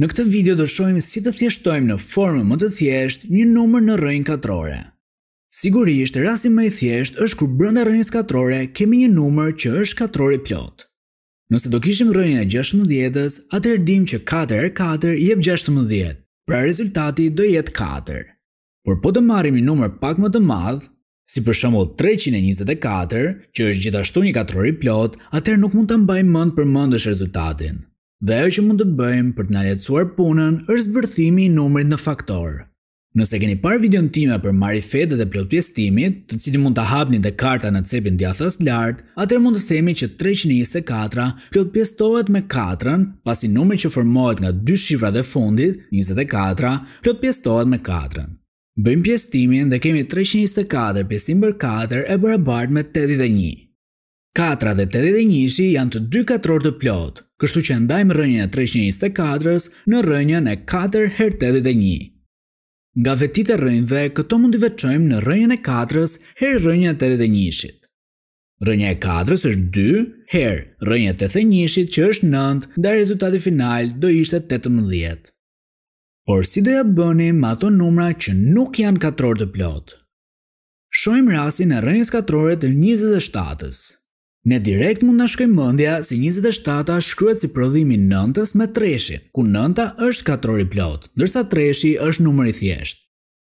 Në këtë video do shojmë si të thjeshtojmë në formë më të thjesht një numër në rëjnë katrore. Sigurisht, rasim më i thjesht është kërë brënda rëjnës katrore kemi një numër që është katrore plot. Nëse do kishim rëjnë e 16-ës, atër dim që 4 e 4 jep 16, pra rezultati do jetë 4. Por po të marim një numër pak më të madhë, si për shëmull 324, që është gjithashtu një katrore plot, atër nuk mund të mbaj mënd për mëndësh rezultatin dhe ajo që mund të bëjmë për të na lehtësuar punën është zbërthimi i numrit në faktor. Nëse keni parë videon time për marifetet dhe plot pjestimit, të cili mund të hapni dhe karta në cepin djathës lartë, atër mund të themi që 324 plot pjestohet me 4-ën, pasi numri që formohet nga 2 shifra dhe fundit, 24, plot pjestohet me 4-ën. Bëjmë pjestimin dhe kemi 324 pjestim për 4 e bërë bardë me 81. 4 dhe 81 janë të 2 katror të plot, kështu që ndajmë rënjën e 324-s në rënjën e 4 her 81. Nga vetit e rënjëve, këto mund të veqojmë në rënjën e 4-s her rënjën e 81-shit. Rënjë e 4-s është 2 her rënjën e 81-shit që është 9 dhe rezultati final do ishte 18. Por si do ja bënim ma numra që nuk janë katror të plot? Shojmë rasin e rënjës katrore të 27-s. Ne direkt mund në shkojmë mëndja si 27-a shkryet si prodhimi 9-ës me 3-shin, ku 9-a është 4-ori plot, nërsa 3-shi është numëri thjesht.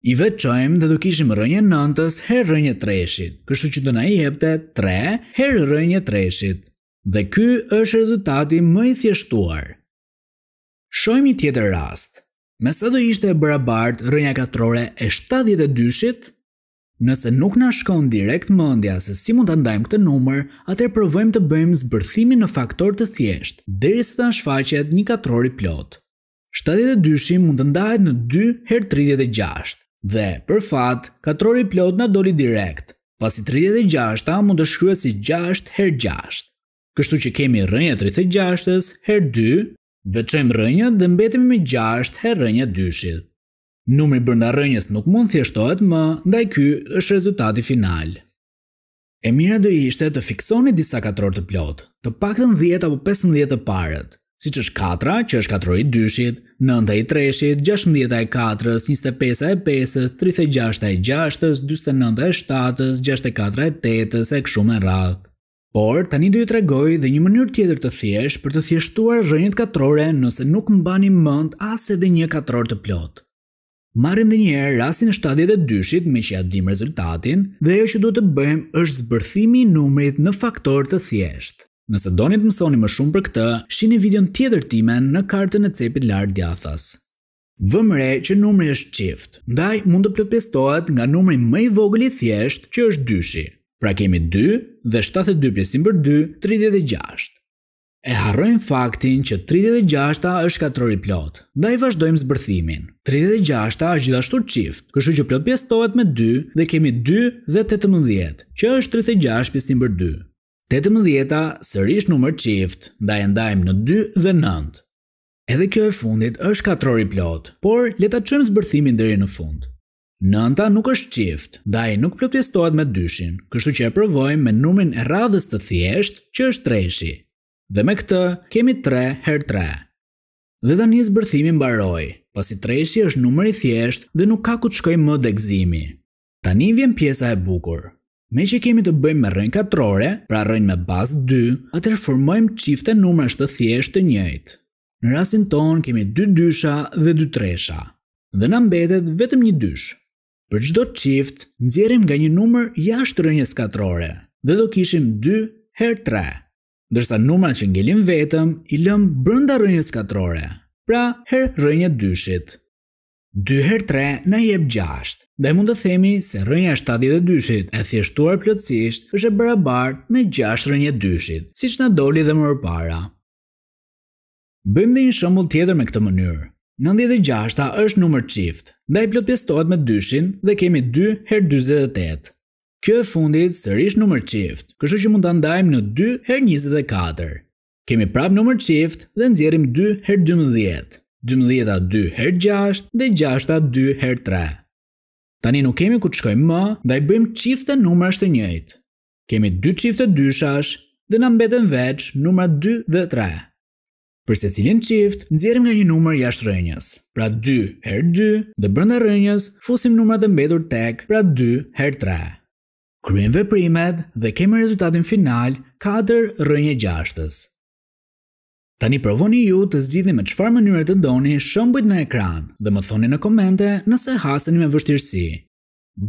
I vetë qojmë dhe dukishim rënje 9-ës herë rënje 3-shin, kështu që do na i hepte 3 herë rënje 3-shit. Dhe ky është rezultati më i thjeshtuar. Shojmë i tjetër rast. Me sa do ishte e bërabart rënja 4-ore e 72-shit, Nëse nuk na shkon direkt mendja se si mund ta ndajmë këtë numër, atëherë provojmë të bëjmë zbërthimin në faktor të thjesht, derisa ta shfaqet një katror i plot. 72-shi mund të ndahet në 2 herë 36 dhe për fat, katrori i plot na doli direkt, pasi 36-a mund të shkruhet si 6 herë 6. Kështu që kemi rrënjë 36-së 2, veçojmë rrënjën dhe mbetemi me 6 herë rrënjë 2-shit. Numri bërnda rënjës nuk mund thjeshtohet më, ndaj ky është rezultati final. E mira do ishte të fiksoni disa katror të plot, të paktën 10 apo 15 të parët, si që është 4, që është 4 i dyshit, 9 i treshit, 16 i 4 25 e 5 36 i 6 29 e 7 64 e 8-ës, e këshu me Por, tani du ju të regoj dhe një mënyrë tjetër të thjesht për të thjeshtuar rënjët katrore nëse nuk mbani mënd as edhe një katror të plotë. Marrim dhe njerë rasin 72-shit me që adim rezultatin dhe jo që duhet të bëjmë është zbërthimi i numrit në faktor të thjesht. Nëse doni të mësoni më shumë për këtë, shini videon tjetër time në kartën e cepit lartë djathas. Vëmre që numri është qift, ndaj mund të plëtpjestohet nga numri më i vogli thjesht që është 2 Pra kemi 2 dhe 72 pjesim për 2, 36 e harrojnë faktin që 36 është është katrori plot. Da i vazhdojmë zbërthimin. 36 është gjithashtu qift, kështu që plot pjestohet me 2 dhe kemi 2 dhe 18, që është 36 pjestin për 2. 18-ta sërish numër qift, da e ndajmë në 2 dhe 9. Edhe kjo e fundit është katrori plot, por leta qëmë zbërthimin dhe në fund. Nënta nuk është qift, da i nuk plot pjestohet me 2-shin, kështu që e provojmë me numin e radhës të thjesht, që është 3 dhe me këtë kemi 3 her 3. Dhe tani zbërthimi mbaroi, pasi 3 është numër i thjeshtë dhe nuk ka ku të shkojë më degëzimi. Tani vjen pjesa e bukur. Me që kemi të bëjmë me rënjë katrore, pra rënjë me bazë 2, atër formojmë qifte numër është të thjeshtë të njëjtë. Në rasin tonë kemi 2 dysha dhe 2 tresha, dhe në mbetet vetëm një dysh. Për gjdo qift, nëzjerim nga një numër jashtë rënjës katrore, dhe do kishim 2 her 3 dërsa numra që ngelim vetëm i lëmë brënda rënjës katrore, pra her rënjët dyshit. 2 her 3 në jep 6, dhe mund të themi se rënja 72-shit e thjeshtuar plëtsisht është e barabart me 6 rënje 2-shit, si që në doli dhe mërë para. Bëjmë dhe një shëmbull tjetër me këtë mënyrë. 96 është numër qift, dhe i plot pjestohet me 2 dhe kemi 2 her 28. Kjo e fundit sërish numër qift, kështu që mund të ndajmë në 2 her 24. Kemi prap numër qift dhe nëzjerim 2 her 12, 12 a 2 her 6 dhe 6 ta 2 her 3. Tani nuk kemi ku të shkojmë më, da i bëjmë qift e numër është njëjtë. Kemi 2 qift e dyshash dhe në mbetën veç numër 2 dhe 3. Përse cilin qift, nëzjerim nga një numër jashtë rënjës, pra 2 her 2 dhe brënda rënjës fusim numër të mbetur tek pra 2 her 3 kryen veprimet dhe kemi rezultatin final 4 rënje 6 Tani provoni ju të zgjidhni me çfarë mënyre të doni shëmbujt në ekran dhe më thoni në komente nëse haseni me vështirësi.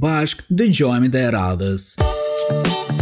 Bashk dëgjohemi te radhës. Thank